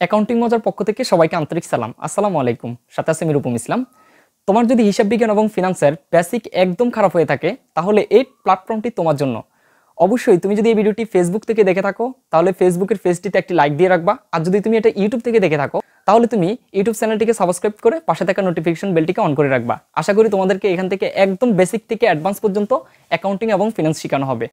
accounting মজার পক্ষ থেকে সবাইকে আন্তরিক সালাম আসসালামু আলাইকুম সাথে আছে মিরুপম ইসলাম তোমার যদি হিসাব বিজ্ঞান এবং ফিনান্সের বেসিক একদম খারাপ হয়ে থাকে তাহলে এই প্ল্যাটফর্মটি তোমার জন্য অবশ্যই তুমি যদি এই ভিডিওটি ফেসবুক থেকে দেখে থাকো তাহলে ফেসবুকের পেজটিতে একটি লাইক দিয়ে রাখবা আর যদি তুমি এটা ইউটিউব থেকে দেখে থাকো তাহলে তুমি ইউটিউব চ্যানেলটিকে সাবস্ক্রাইব করে পাশে থাকা নোটিফিকেশন বেলটিকে অন করে রাখবা আশা করি তোমাদেরকে এখান থেকে একদম বেসিক থেকে অ্যাডভান্স পর্যন্ত অ্যাকাউন্টিং এবং ফিনান্স শেখানো হবে